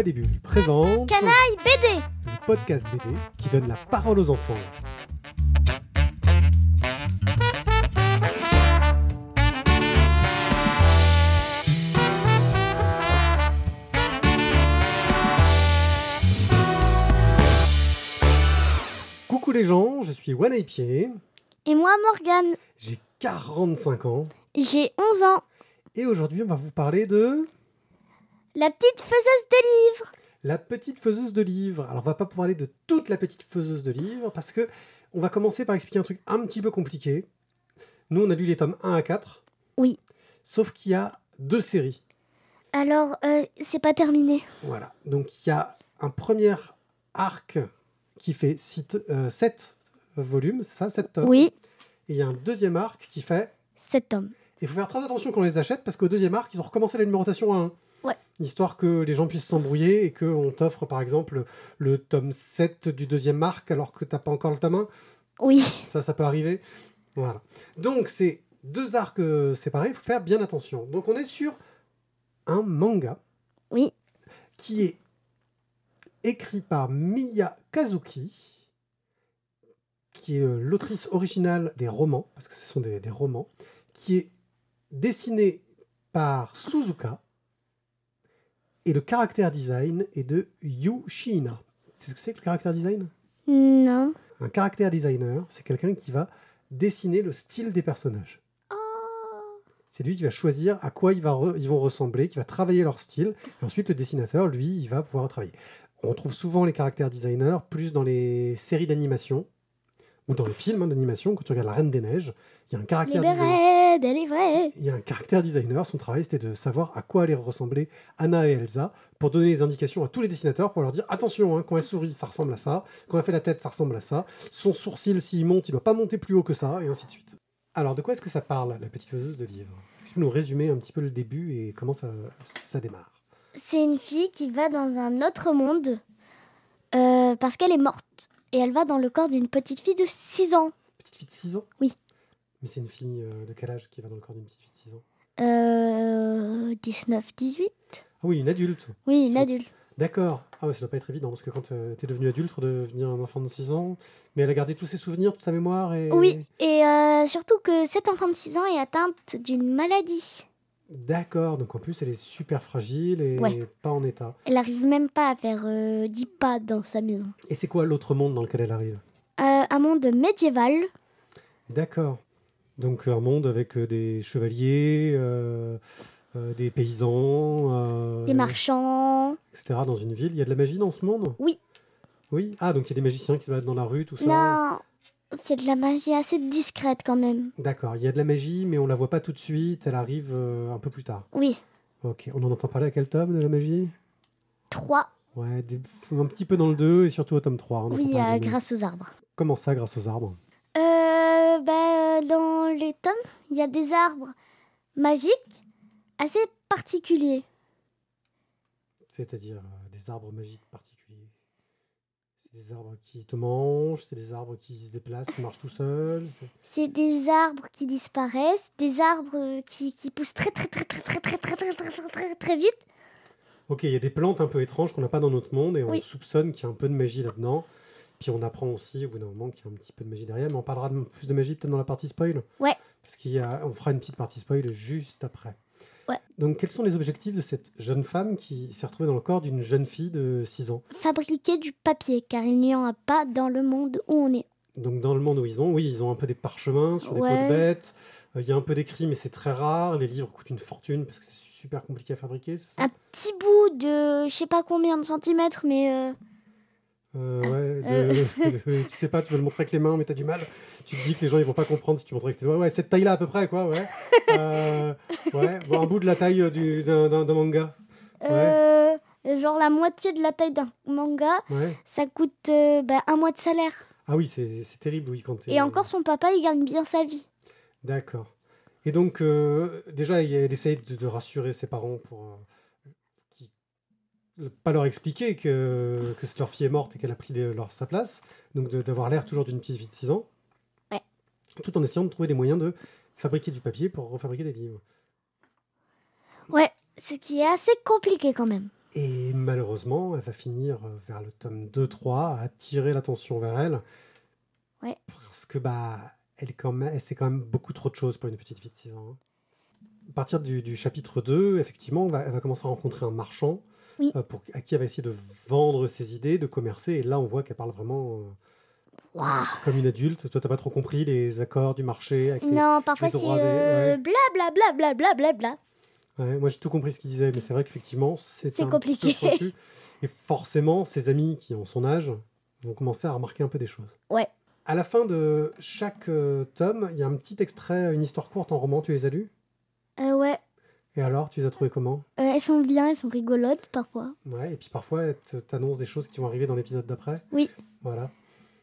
début, des bulles présente Canaille BD, le podcast BD qui donne la parole aux enfants. Coucou les gens, je suis Wanaipier. Et moi Morgane. J'ai 45 ans. J'ai 11 ans. Et aujourd'hui, on va vous parler de... La petite faiseuse de livres. La petite faiseuse de livres. Alors, on va pas pouvoir aller de toute la petite faiseuse de livres parce que on va commencer par expliquer un truc un petit peu compliqué. Nous, on a lu les tomes 1 à 4. Oui. Sauf qu'il y a deux séries. Alors, euh, c'est pas terminé. Voilà. Donc, il y a un premier arc qui fait 7 euh, volumes, c'est ça 7 tomes Oui. Et il y a un deuxième arc qui fait 7 tomes. Il faut faire très attention quand on les achète parce qu'au deuxième arc, ils ont recommencé la numérotation à 1 histoire que les gens puissent s'embrouiller et qu'on t'offre par exemple le tome 7 du deuxième arc alors que t'as pas encore le tome Oui. Ça, ça peut arriver. Voilà. Donc c'est deux arcs euh, séparés, faut faire bien attention. Donc on est sur un manga. Oui. Qui est écrit par Miya Kazuki, qui est euh, l'autrice originale des romans, parce que ce sont des, des romans, qui est dessiné par Suzuka, et le caractère design est de Yu Shina. C'est ce que c'est que le caractère design Non. Un caractère designer, c'est quelqu'un qui va dessiner le style des personnages. Oh. C'est lui qui va choisir à quoi ils, vont ressembler, qui va travailler leur style. ensuite, le dessinateur, lui, il va pouvoir travailler. On trouve souvent les caractères designers plus dans les séries d'animation ou dans les films hein, d'animation. Quand tu regardes La Reine des Neiges, il y a un caractère designer est vraie. Il y a un caractère designer. Son travail, c'était de savoir à quoi allaient ressembler Anna et Elsa pour donner des indications à tous les dessinateurs pour leur dire attention, hein, quand elle sourit, ça ressemble à ça. Quand elle fait la tête, ça ressemble à ça. Son sourcil, s'il monte, il doit pas monter plus haut que ça, et ainsi de suite. Alors, de quoi est-ce que ça parle, la petite faiseuse de livre Est-ce que tu peux nous résumer un petit peu le début et comment ça, ça démarre C'est une fille qui va dans un autre monde euh, parce qu'elle est morte. Et elle va dans le corps d'une petite fille de 6 ans. Petite fille de 6 ans Oui. Mais c'est une fille euh, de quel âge qui va dans le corps d'une petite fille de 6 ans euh, 19, 18 ah Oui, une adulte. Oui, une adulte. D'accord. Ah ouais, ça doit pas être évident, parce que quand euh, t'es devenue adulte, devenir un enfant de 6 ans, mais elle a gardé tous ses souvenirs, toute sa mémoire. Et... Oui, et euh, surtout que cet enfant de 6 ans est atteinte d'une maladie. D'accord, donc en plus elle est super fragile et pas en état. Elle n'arrive même pas à faire 10 pas dans sa maison. Et c'est quoi l'autre monde dans lequel elle arrive Un monde médiéval. D'accord. Donc un monde avec euh, des chevaliers, euh, euh, des paysans, des marchands, etc. Dans une ville, il y a de la magie dans ce monde Oui. Oui. Ah donc il y a des magiciens qui se battent dans la rue, tout ça. Non, c'est de la magie assez discrète quand même. D'accord. Il y a de la magie, mais on la voit pas tout de suite. Elle arrive un peu plus tard. Oui. Ok. On en entend parler à quel tome de la magie 3. Ouais, un petit peu dans le 2 et surtout au tome 3. Oui, grâce aux arbres. Comment ça, grâce aux arbres Euh, dans les tomes, il y a des arbres magiques assez particuliers. C'est-à-dire des arbres magiques particuliers. C'est des arbres qui te mangent, c'est des arbres qui se déplacent, qui marchent tout seuls. C'est des arbres qui disparaissent, des arbres qui, poussent très très très très très très très très très très très vite. Ok, il y a des plantes un peu étranges qu'on n'a pas dans notre monde et on soupçonne qu'il y a un peu de magie là-dedans. Puis on apprend aussi au bout d'un moment qu'il y a un petit peu de magie derrière, mais on parlera de, plus de magie peut-être dans la partie spoil. Ouais. Parce qu'il qu'on fera une petite partie spoil juste après. Ouais. Donc quels sont les objectifs de cette jeune femme qui s'est retrouvée dans le corps d'une jeune fille de 6 ans Fabriquer du papier, car il n'y en a pas dans le monde où on est. Donc dans le monde où ils ont, oui, ils ont un peu des parchemins sur des bêtes. Euh, il y a un peu d'écrit, mais c'est très rare. Les livres coûtent une fortune parce que c'est super compliqué à fabriquer. un petit bout de, je sais pas combien de centimètres, mais euh, euh, ouais, euh. tu sais pas, tu veux le montrer avec les mains, mais t'as du mal. Tu te dis que les gens ils vont pas comprendre si tu montres avec tes doigts. Ouais, cette taille-là à peu près, quoi. Ouais. Euh, ouais, un bout de la taille euh, d'un manga. genre la moitié de la taille d'un manga, ça coûte bah, un mois de salaire. Ah oui, c'est terrible, oui. Quand Et encore, son papa il gagne bien sa vie. D'accord. Et donc, déjà, il, essaye de, rassurer ses parents pour pas leur expliquer que, que leur fille est morte et qu'elle a pris leur, sa place, donc d'avoir l'air toujours d'une petite fille de 6 ans, ouais. tout en essayant de trouver des moyens de fabriquer du papier pour refabriquer des livres. Ouais, ce qui est assez compliqué quand même. Et malheureusement, elle va finir euh, vers le tome 2-3 à attirer l'attention vers elle. Ouais. Parce que bah, elle, quand même, quand même beaucoup trop de choses pour une petite fille de 6 ans. Hein. À partir du, chapitre 2, effectivement, elle va commencer à rencontrer un marchand euh, pour, à qui elle va essayer de vendre ses idées, de commercer. Et là, on voit qu'elle parle vraiment euh, comme une adulte. Toi, t'as pas trop compris les accords du marché Non, parfois c'est blablabla, euh, bla, bla. moi, j'ai tout compris ce qu'il disait, mais c'est vrai qu'effectivement, c'est compliqué. et forcément, ses amis qui ont son âge vont commencer à remarquer un peu des choses. Ouais. À la fin de chaque tome, il y a un petit extrait, une histoire courte en roman. Tu les as lus euh, Ouais, et alors, tu les as trouvées comment euh, Elles sont bien, elles sont rigolotes parfois. Ouais, et puis parfois, elles t'annoncent des choses qui vont arriver dans l'épisode d'après. Oui. Voilà.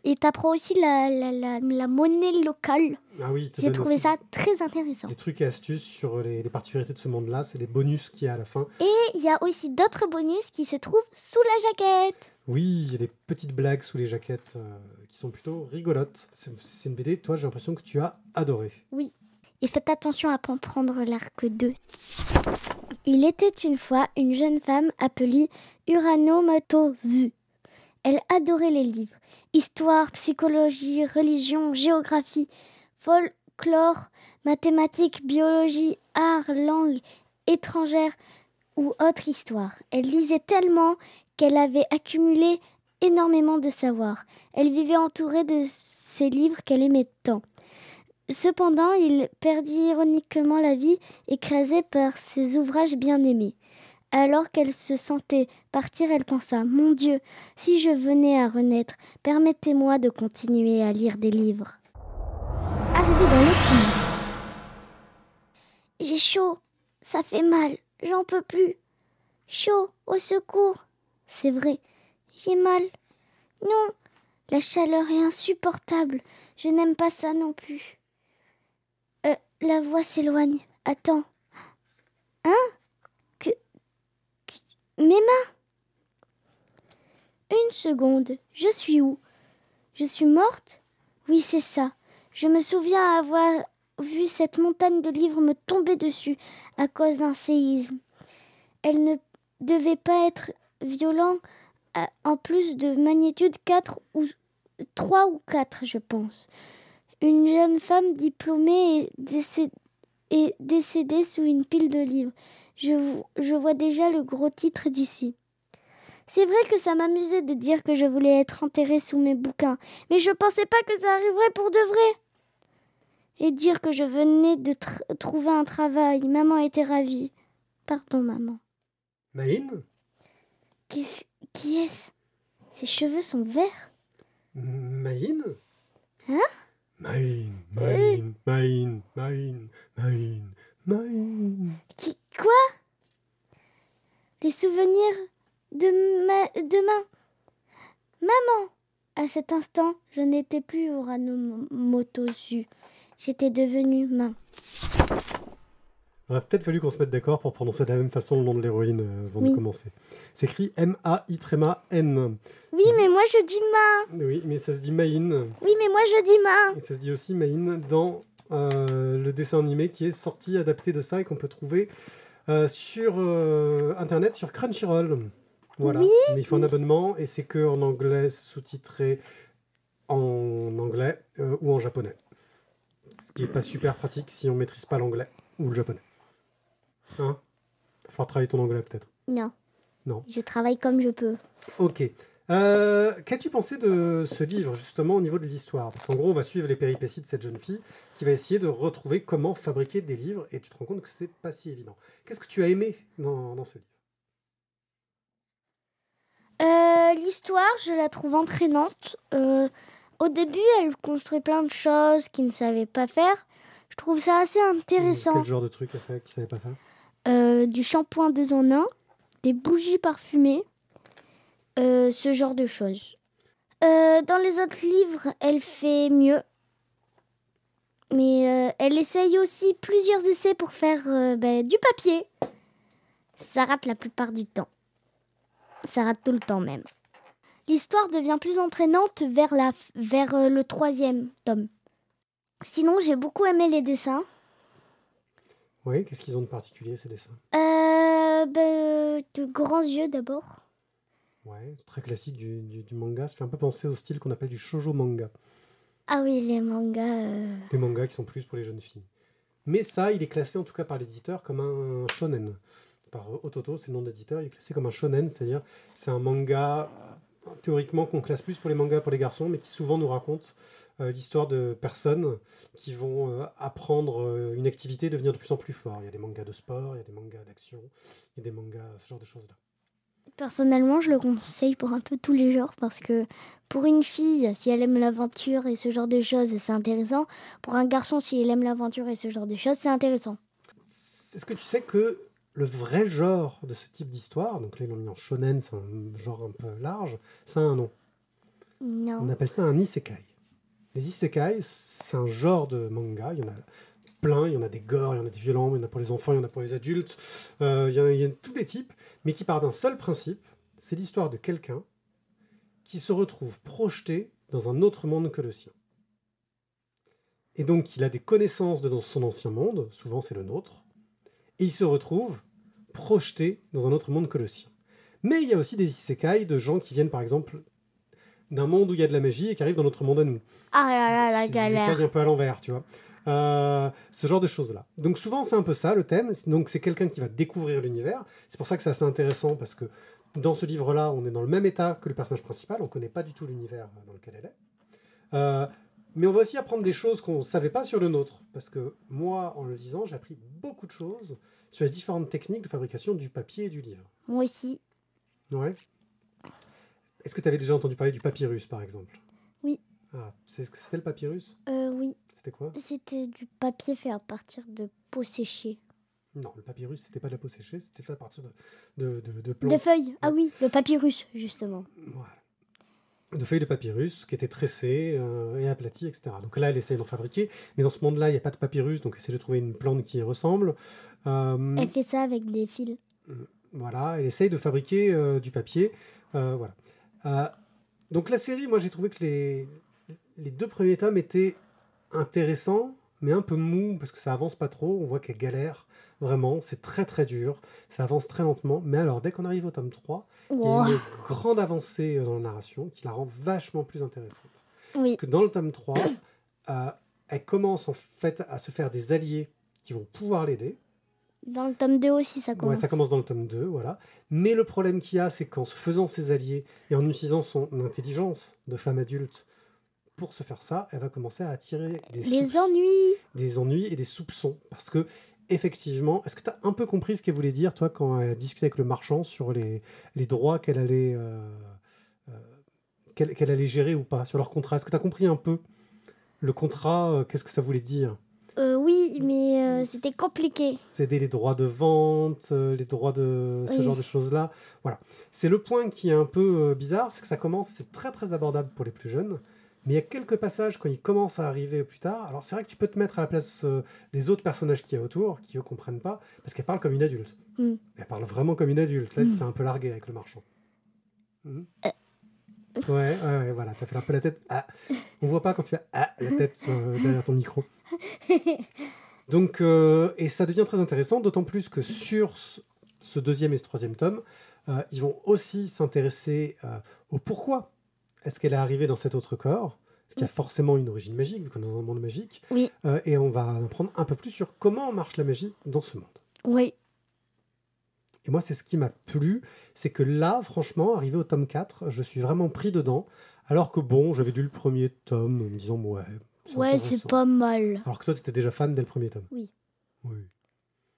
Et t'apprends aussi la, la, la, la, monnaie locale. Ah oui, J'ai trouvé ça très intéressant. Des trucs et astuces sur les, particularités de ce monde-là, c'est des bonus qu'il y a à la fin. Et il y a aussi d'autres bonus qui se trouvent sous la jaquette. Oui, il y a des petites blagues sous les jaquettes euh, qui sont plutôt rigolotes. C'est une BD, toi, j'ai l'impression que tu as adoré. Oui. Et faites attention à ne pas prendre l'arc 2. Il était une fois une jeune femme appelée Uranomotozu. Elle adorait les livres. Histoire, psychologie, religion, géographie, folklore, mathématiques, biologie, art, langue étrangère ou autre histoire. Elle lisait tellement qu'elle avait accumulé énormément de savoir. Elle vivait entourée de ces livres qu'elle aimait tant. Cependant, il perdit ironiquement la vie, écrasé par ses ouvrages bien-aimés. Alors qu'elle se sentait partir, elle pensa Mon Dieu, si je venais à renaître, permettez-moi de continuer à lire des livres. Arrivé dans J'ai chaud, ça fait mal, j'en peux plus. Chaud, au secours. C'est vrai, j'ai mal. Non, la chaleur est insupportable, je n'aime pas ça non plus la voix s'éloigne. Attends. Hein que, Mes mains Une seconde. Je suis où Je suis morte Oui, c'est ça. Je me souviens avoir vu cette montagne de livres me tomber dessus à cause d'un séisme. Elle ne devait pas être violente euh, en plus de magnitude 4 ou 3 ou 4, je pense. Une jeune femme diplômée est décédée, sous une pile de livres. Je, vois déjà le gros titre d'ici. C'est vrai que ça m'amusait de dire que je voulais être enterrée sous mes bouquins, mais je pensais pas que ça arriverait pour de vrai. Et dire que je venais de trouver un travail, maman était ravie. Pardon, maman. Maïne Qui est-ce Ses cheveux sont verts. Maïne Hein qui, quoi Les souvenirs de ma, demain. Maman À cet instant, je n'étais plus Orano Motosu. J'étais devenue main aurait peut-être fallu qu'on se mette d'accord pour prononcer de la même façon le nom de l'héroïne euh, avant de commencer. C'est écrit M-A-I-N. t Oui, mais moi je dis Ma. Oui, mais ça se dit Maïn. Oui, mais moi je dis Ma. Et ça se dit aussi Maïn dans euh, le dessin animé qui est sorti, adapté de ça et qu'on peut trouver euh, sur internet, sur Crunchyroll. Voilà. Oui, mais il faut un abonnement et c'est que en anglais sous-titré en anglais ou en japonais. Ce qui n'est pas super pratique si on maîtrise pas l'anglais ou le japonais. Hein Il falloir travailler ton anglais peut-être. Non. Non. Je travaille comme je peux. Ok. Euh, qu'as-tu pensé de ce livre, justement, au niveau de l'histoire Parce qu'en gros, on va suivre les péripéties de cette jeune fille qui va essayer de retrouver comment fabriquer des livres et tu te rends compte que c'est pas si évident. Qu'est-ce que tu as aimé dans, ce livre euh, L'histoire, je la trouve entraînante. Euh, au début, elle construit plein de choses qu'il ne savait pas faire. Je trouve ça assez intéressant. Quel genre de truc elle qu'il ne savait pas faire euh, du shampoing deux en un, des bougies parfumées, euh, ce genre de choses. Euh, dans les autres livres, elle fait mieux. Mais elle essaye aussi plusieurs essais pour faire ben, du papier. Ça rate la plupart du temps. Ça rate tout le temps même. L'histoire devient plus entraînante vers, la, vers le troisième tome. Sinon, j'ai beaucoup aimé les dessins. Oui, qu'est-ce qu'ils ont de particulier ces dessins euh, bah, De grands yeux d'abord. Ouais, très classique du, manga. Ça fait un peu penser au style qu'on appelle du shoujo manga. Ah oui, les mangas. Euh. Les mangas qui sont plus pour les jeunes filles. Mais ça, il est classé en tout cas par l'éditeur comme un shonen. Par euh, Ototo, c'est le nom d'éditeur, il est classé comme un shonen, c'est-à-dire c'est un manga théoriquement qu'on classe plus pour les mangas pour les garçons, mais qui souvent nous racontent euh, l'histoire de personnes qui vont euh, apprendre euh, une activité devenir de plus en plus fort. Il y a des mangas de sport, il y a des mangas d'action, il y a des mangas, ce genre de choses-là. Personnellement, je le conseille pour un peu tous les genres parce que pour une fille, si elle aime l'aventure et ce genre de choses, c'est intéressant. Pour un garçon, si elle aime l'aventure et ce genre de choses, c'est intéressant. Est-ce que tu sais que le vrai genre de ce type d'histoire, donc là ils l'ont mis en shonen, c'est un genre un peu large, ça a un nom. On appelle ça un isekai. Les isekai, c'est un genre de manga, il y en a plein, il y en a des gore, il y en a des violents, il y en a pour les enfants, il y en a pour les adultes, euh, il, y a, il y a tous les types, mais qui part d'un seul principe, c'est l'histoire de quelqu'un qui se retrouve projeté dans un autre monde que le sien. Et donc il a des connaissances de son ancien monde, souvent c'est le nôtre, et il se retrouve projetés dans un autre monde que le sien. Mais il y a aussi des isekai de gens qui viennent par exemple d'un monde où il y a de la magie et qui arrivent dans notre monde à nous. Ah la galère. C'est un peu à l'envers, tu vois. Euh, ce genre de choses-là. Donc souvent c'est un peu ça le thème. Donc c'est quelqu'un qui va découvrir l'univers. C'est pour ça que c'est assez intéressant parce que dans ce livre-là, on est dans le même état que le personnage principal. On ne connaît pas du tout l'univers dans lequel elle est. Euh, mais on va aussi apprendre des choses qu'on ne savait pas sur le nôtre. Parce que moi, en le lisant, j'ai appris beaucoup de choses sur les différentes techniques de fabrication du papier et du livre. Moi aussi. Ouais. Est-ce que tu avais déjà entendu parler du papyrus, par exemple Oui. Ah, c'est c'était le papyrus Euh, oui. C'était quoi C'était du papier fait à partir de peau séchée. Non, le papyrus, c'était pas de la peau séchée, c'était fait à partir de, de, De feuilles, ah oui, le papyrus, justement. Voilà de feuilles de papyrus qui étaient tressées euh, et aplaties, etc. Donc là, elle essaie d'en fabriquer, mais dans ce monde-là, il n'y a pas de papyrus, donc elle essaie de trouver une plante qui y ressemble. Euh, elle fait ça avec des fils. Euh, voilà, elle essaye de fabriquer du papier. voilà. donc la série, moi j'ai trouvé que les, les deux premiers tomes étaient intéressants, mais un peu mou parce que ça avance pas trop. On voit qu'elle galère vraiment, c'est très très dur, ça avance très lentement. Mais alors, dès qu'on arrive au tome 3, il y a une grande avancée euh, dans la narration qui la rend vachement plus intéressante. Oui. Que dans le tome 3, euh, elle commence en fait à se faire des alliés qui vont pouvoir l'aider. Dans le tome 2 aussi, ça commence. Ouais, ça commence dans le tome 2, voilà. Mais le problème qu'il y a, c'est qu'en se faisant ses alliés et en utilisant son intelligence de femme adulte pour se faire ça, elle va commencer à attirer des, ennuis. des ennuis et des soupçons. Parce que, effectivement, est-ce que tu as un peu compris ce qu'elle voulait dire, toi, quand elle discutait avec le marchand sur les, droits qu'elle allait, euh, euh, qu'elle, allait gérer ou pas, sur leur contrat Est-ce que tu as compris un peu le contrat, euh, qu'est-ce que ça voulait dire oui, mais c'était compliqué. Céder les droits de vente, les droits de ce genre de choses-là. Voilà. C'est le point qui est un peu bizarre, c'est que ça commence, c'est très très abordable pour les plus jeunes. Mais il y a quelques passages quand ils commencent à arriver plus tard. Alors c'est vrai que tu peux te mettre à la place euh, des autres personnages qu'il y a autour, qui eux comprennent pas, parce qu'elle parle comme une adulte. Mm. Elle parle vraiment comme une adulte. Là, tu mm. un peu largué avec le marchand. Mm. Euh. Ouais, ouais, ouais, voilà, as fait un peu la tête. On ah. On voit pas quand tu fais ah, la tête euh, derrière ton micro. Donc, et ça devient très intéressant, d'autant plus que sur ce deuxième et ce troisième tome, ils vont aussi s'intéresser au pourquoi est-ce qu'elle est arrivée dans cet autre corps Est-ce qui a forcément une origine magique, vu qu'on est dans un monde magique. Oui. Euh, et on va en apprendre un peu plus sur comment marche la magie dans ce monde. Oui. Et moi, c'est ce qui m'a plu, c'est que là, franchement, arrivé au tome 4, je suis vraiment pris dedans. Alors que bon, j'avais lu le premier tome en me disant, ouais. Ouais, c'est pas mal. Alors que toi, tu étais déjà fan dès le premier tome. Oui. Oui.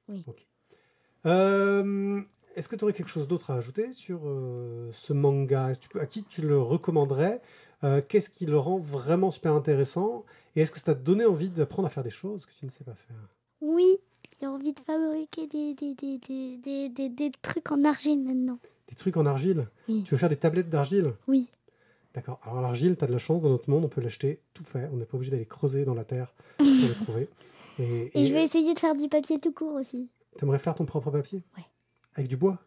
Oui. Euh, est-ce que tu aurais quelque chose d'autre à ajouter sur euh, ce manga À qui tu le recommanderais euh, Qu'est-ce qui le rend vraiment super intéressant Et est-ce que ça t'a donné envie d'apprendre à faire des choses que tu ne sais pas faire Oui, j'ai envie de fabriquer des, des, trucs en argile maintenant. Des trucs en argile Tu veux faire des tablettes d'argile Oui. D'accord. Alors l'argile, tu as de la chance dans notre monde, on peut l'acheter tout fait. On n'est pas obligé d'aller creuser dans la terre pour le trouver. Et, je vais essayer de faire du papier tout court aussi. Tu aimerais faire ton propre papier Oui. Avec du bois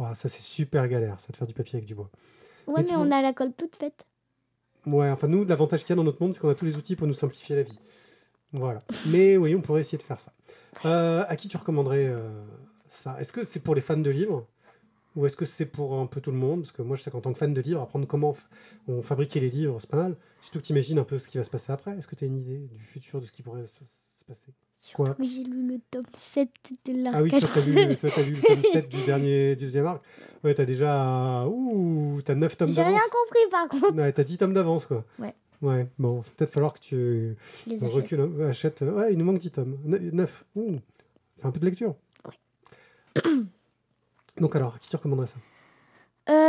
Ouais. ça c'est super galère, ça de faire du papier avec du bois. Ouais, mais, on a la colle toute faite. Ouais, enfin nous, l'avantage qu'il y a dans notre monde, c'est qu'on a tous les outils pour nous simplifier la vie. Voilà. mais oui, on pourrait essayer de faire ça. Euh, à qui tu recommanderais euh, ça Est-ce que c'est pour les fans de livres ou est-ce que c'est pour un peu tout le monde Parce que moi, je sais qu'en tant que fan de livres, apprendre comment on fabriquait les livres, c'est pas mal. Surtout que tu imagines un peu ce qui va se passer après. Est-ce que tu as une idée du futur, de ce qui pourrait se passer j'ai lu le tome 7 de l'arc. Ah oui, toi, t'as as lu le tome 7 du dernier deuxième arc. Ouais, t'as déjà. Ouh, t'as 9 tomes d'avance. J'ai rien compris par contre. t'as 10 tomes d'avance, quoi. Ouais. Ouais, bon, peut-être falloir que tu recules, hein, achète. achètes. Euh, ouais, il nous manque 10 tomes. 9. Ouh. Fais un peu de lecture. Ouais. Donc alors, qui te recommanderait ça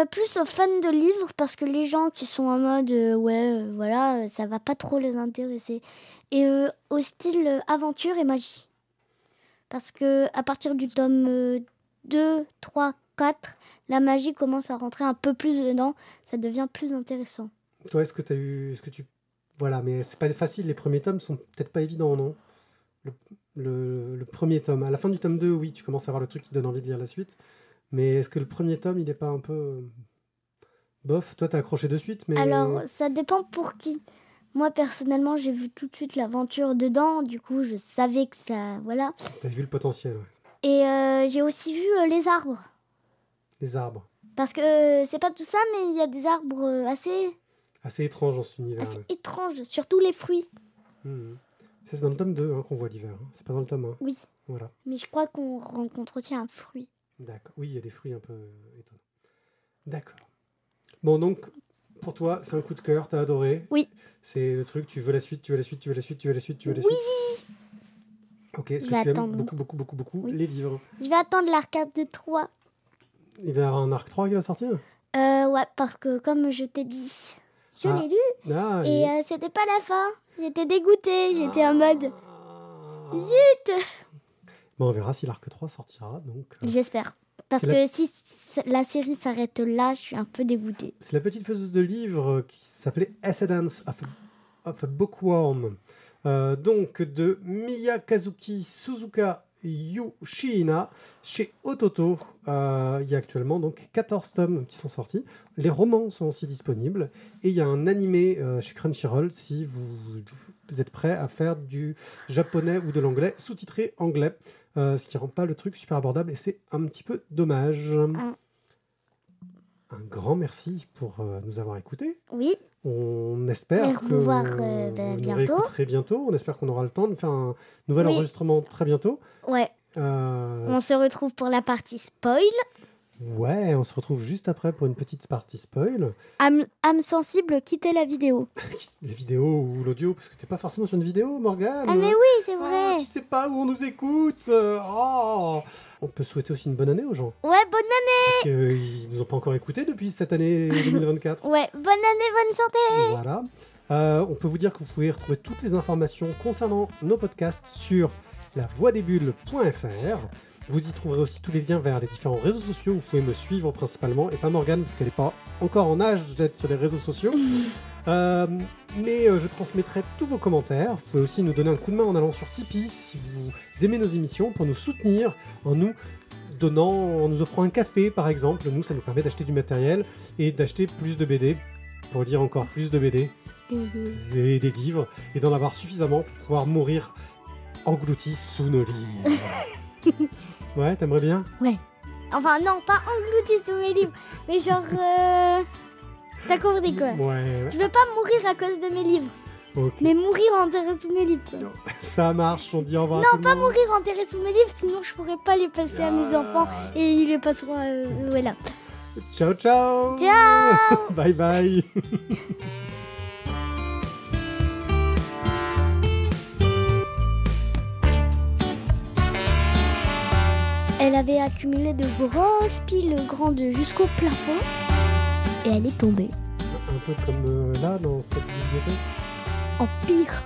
plus aux fans de livres parce que les gens qui sont en mode euh, ouais, euh, voilà, euh, ça va pas trop les intéresser. Et au style aventure et magie. Parce que à partir du tome 2, 3, 4, la magie commence à rentrer un peu plus dedans, ça devient plus intéressant. Toi, est-ce que tu as eu. ce que tu... Voilà, mais c'est pas facile, les premiers tomes sont peut-être pas évidents, non le, premier tome. À la fin du tome 2, oui, tu commences à avoir le truc qui donne envie de lire la suite. Mais est-ce que le premier tome, il n'est pas un peu. Euh, bof, toi t'as accroché de suite, mais. Alors, ça dépend pour qui. Moi, personnellement, j'ai vu tout de suite l'aventure dedans, du coup, je savais que ça. Voilà. T'as vu le potentiel, ouais. Et euh, j'ai aussi vu euh, les arbres. Les arbres Parce que c'est pas tout ça, mais il y a des arbres assez. Assez étranges dans cet univers. Assez étranges, surtout les fruits. Hmm. C'est dans le tome 2 hein, qu'on voit l'hiver, hein. c'est pas dans le tome 1. Oui. Voilà. Mais je crois qu'on rencontre aussi un fruit. D'accord. Oui, il y a des fruits un peu euh, étonnants. D'accord. Bon, donc, pour toi, c'est un coup de cœur, t'as adoré. Oui. C'est le truc, tu veux la suite, tu veux la suite, tu veux la suite, tu veux la suite, tu veux la suite. Oui Ok, est-ce que tu attendre. aimes beaucoup, beaucoup, beaucoup, beaucoup les livres Je vais attendre l'arcade de 3. Il va y avoir un arc 3 qui va sortir Euh, ouais, parce que comme je t'ai dit, je ah. l'ai lu. Ah, et, euh, c'était pas la fin. J'étais dégoûtée, j'étais en mode. Ah. Zut on verra si l'arc 3 sortira. Donc, euh. J'espère. Parce que si la série s'arrête là, je suis un peu dégoûtée. C'est la petite faiseuse de livre euh, qui s'appelait Ascendance of, a Bookworm. Euh, donc de Miyakazuki Suzuka Yushina chez Ototo. il y a actuellement donc 14 tomes qui sont sortis. Les romans sont aussi disponibles. Et il y a un animé chez Crunchyroll si vous, vous êtes prêt à faire du japonais ou de l'anglais sous-titré anglais. Euh, ce qui rend pas le truc super abordable et c'est un petit peu dommage. Un grand merci pour euh, nous avoir écoutés. Oui. On espère que euh, bah, vous, bientôt. très bientôt. On espère qu'on aura le temps de faire un nouvel enregistrement très bientôt. Ouais. On se retrouve pour la partie spoil. Ouais, on se retrouve juste après pour une petite partie spoil. Âme, sensible, quittez la vidéo. la vidéo ou l'audio, parce que t'es pas forcément sur une vidéo, Morgane. Ah mais oui, c'est ah, vrai. tu sais pas où on nous écoute. Oh. On peut souhaiter aussi une bonne année aux gens. Ouais, bonne année Parce qu'ils euh, nous ont pas encore écoutés depuis cette année 2024. ouais, bonne année, bonne santé Voilà. Euh, on peut vous dire que vous pouvez retrouver toutes les informations concernant nos podcasts sur lavoidesbulles.fr vous y trouverez aussi tous les liens vers les différents réseaux sociaux. Vous pouvez me suivre principalement et pas Morgane parce qu'elle n'est pas encore en âge d'être sur les réseaux sociaux. Euh, mais euh, je transmettrai tous vos commentaires. Vous pouvez aussi nous donner un coup de main en allant sur Tipeee si vous aimez nos émissions pour nous soutenir en nous donnant, en nous offrant un café par exemple. Nous, ça nous permet d'acheter du matériel et d'acheter plus de BD pour lire encore plus de BD mhm. et des livres et d'en avoir suffisamment pour pouvoir mourir engloutis sous nos livres. Ouais, t'aimerais bien Ouais. Enfin, non, pas englouti sous mes livres, mais genre. Euh, T'as compris quoi Ouais. Je veux pas mourir à cause de mes livres. Mais mourir enterré sous mes livres. ça marche, on dit au revoir. Non, pas mourir enterré sous mes livres, sinon je pourrais pas les passer à mes ah. enfants et ils les passeront à. Euh, voilà. Ciao, ciao Ciao Bye bye Elle avait accumulé de grosses piles grandes jusqu'au plafond et elle est tombée. Un peu comme euh, là dans cette bibliothèque En pire.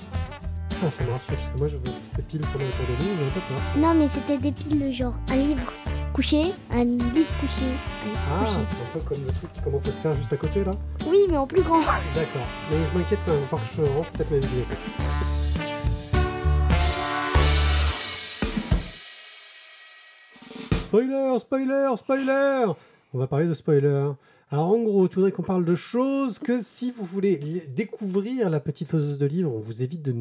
Ah, ça me rassure parce que moi je veux des piles comme les autour de nous, mais pas ça. Non mais c'était des piles genre un livre couché, un livre couché, un livre Ah, c'est un peu comme le truc qui commence à se faire juste à côté là Oui mais en plus grand. D'accord, mais je m'inquiète quand même, il faut que je rentre peut-être ma bibliothèque. Spoiler, spoiler, spoiler On va parler de spoiler. Alors en gros, tu voudrais qu'on parle de choses que si vous voulez découvrir la petite faiseuse de livres, on vous évite de,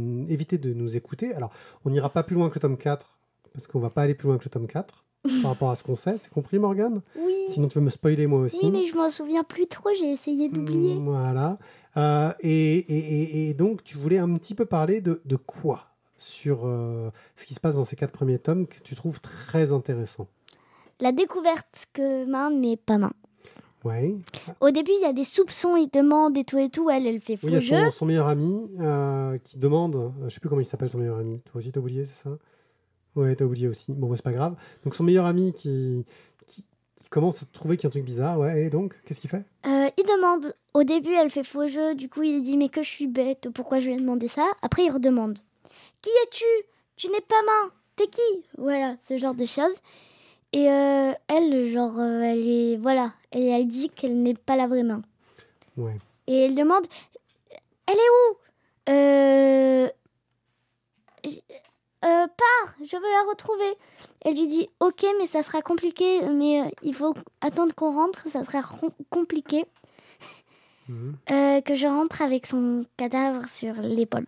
de nous écouter. Alors on n'ira pas plus loin que le tome 4, parce qu'on va pas aller plus loin que le tome 4 par rapport à ce qu'on sait, c'est compris Morgane Oui. Sinon tu veux me spoiler moi aussi. Oui mais je m'en souviens plus trop, j'ai essayé mm, d'oublier. voilà. Euh, et, donc tu voulais un petit peu parler de, quoi sur euh, ce qui se passe dans ces quatre premiers tomes que tu trouves très intéressant la découverte que main n'est pas main. Ouais. Au début, il y a des soupçons, il demande et tout et tout. Elle, elle fait faux jeu. il y a son, meilleur ami euh, qui demande, euh, je sais plus comment il s'appelle son meilleur ami. Toi aussi, t'as oublié, c'est ça Ouais, t'as oublié aussi. Bon, bah, c'est pas grave. Donc, son meilleur ami qui, commence à trouver qu'il y a un truc bizarre, ouais, et donc, qu'est-ce qu'il fait euh, Il demande. Au début, elle fait faux jeu, du coup, il dit Mais que je suis bête, pourquoi je lui ai demandé ça Après, il redemande Qui es-tu Tu, tu n'es pas main, t'es qui Voilà, ce genre de choses. Et euh, elle, genre, euh, elle est, voilà, et elle dit qu'elle n'est pas la vraie main. Ouais. Et elle demande, elle est où euh, euh, pars, je veux la retrouver. Elle lui dit Ok, mais ça sera compliqué, mais il faut attendre qu'on rentre, ça sera compliqué. Mhm. que je rentre avec son cadavre sur l'épaule.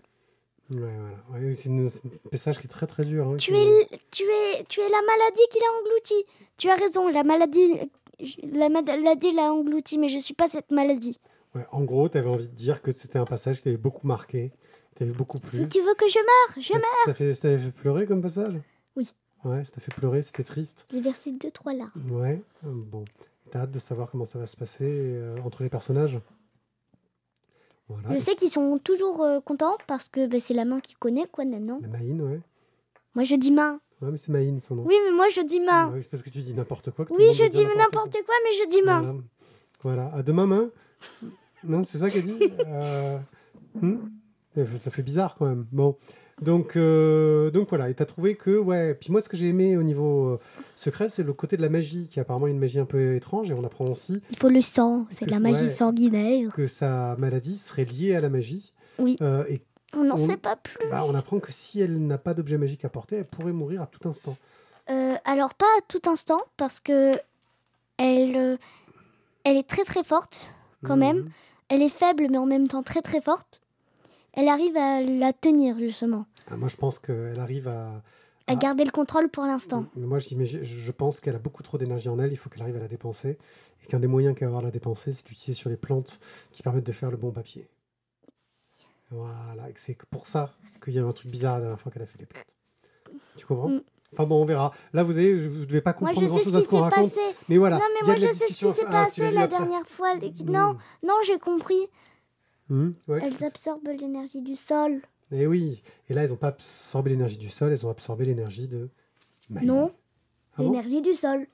Ouais, c'est un passage qui est très très dur. Hein, tu, es, tu, es, tu es la maladie qui l'a englouti. Tu as raison, la maladie la maladie englouti, mais je suis pas cette maladie. en gros, tu avais envie de dire que c'était un passage qui t'avait beaucoup marqué, t'avais beaucoup plu. tu veux que je meure, je meurs Ça, t'avait fait pleurer comme passage Oui. Ouais, ça t'a fait pleurer, c'était triste. Les versets 2-3 là. Ouais, bon. T'as hâte de savoir comment ça va se passer euh, entre les personnages je sais qu'ils sont toujours euh, contents parce que bah, c'est la main qui connaît, quoi, Nanan. La Maïne, ouais. Moi, je dis main. Ouais, mais c'est Maïne son nom. Oui, mais moi, je dis main. Bah oui, parce que tu dis n'importe quoi. oui, je dis n'importe quoi. mais je dis main. Voilà. À demain, main. non, c'est ça qu'elle dit euh, hmm. eh, ça fait bizarre quand même. Bon. Donc, euh, donc voilà, et t'as trouvé que, ouais, puis moi ce que j'ai aimé au niveau euh, secret, c'est le côté de la magie, qui est apparemment une magie un peu étrange, et on apprend aussi. Il faut le sang, c'est de la magie sanguinaire. Que sa maladie serait liée à la magie. Oui. Euh, et on n'en sait pas plus. Bah, on apprend que si elle n'a pas d'objet magique à porter, elle pourrait mourir à tout instant. alors pas à tout instant, parce que elle, elle est très très forte, quand mhm. même. Elle est faible, mais en même temps très très forte elle arrive à la tenir justement. Euh, moi, je pense qu'elle arrive à, à, garder le contrôle pour l'instant. Moi, je pense qu'elle a beaucoup trop d'énergie en elle, il faut qu'elle arrive à la dépenser. Et qu'un des moyens qu'elle va avoir à la dépenser, c'est d'utiliser sur les plantes qui permettent de faire le bon papier. Voilà, c'est pour ça qu'il y a eu un truc bizarre la dernière fois qu'elle a fait les plantes. Tu comprends mm. Enfin bon, on verra. Là, vous avez, vous ne devez pas comprendre grand-chose à ce qu'on raconte. Passé. Mais voilà. Non, mais moi, je sais ce qui s'est passé la dernière fois. Mm. Non, non, j'ai compris. Mm, Elles absorbent l'énergie du sol. Et eh oui. Et là, ils n'ont pas absorbé l'énergie du sol, ils ont absorbé l'énergie de. Non. Ah l'énergie du sol.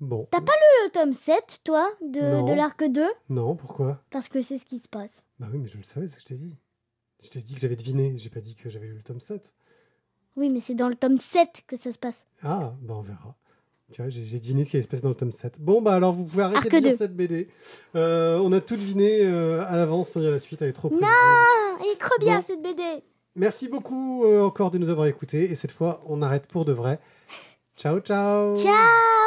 Bon. T'as pas lu le tome 7, toi, de, de l'arc 2 Non, pourquoi Parce que c'est ce qui se passe. Bah oui, mais je le savais, c'est ce que je t'ai dit. Je t'ai dit que j'avais deviné, j'ai pas dit que j'avais lu le tome 7. Oui, mais c'est dans le tome 7 que ça se passe. Ah, bah on verra j'ai deviné ce qui allait se dans le tome 7. Bon, bah alors vous pouvez arrêter de lire cette BD. Euh, on a tout deviné euh, à l'avance, la suite elle est trop prévisible. Non, elle est bien cette BD. Merci beaucoup euh, encore de nous avoir écoutés et cette fois on arrête pour de vrai. Ciao, ciao. Ciao.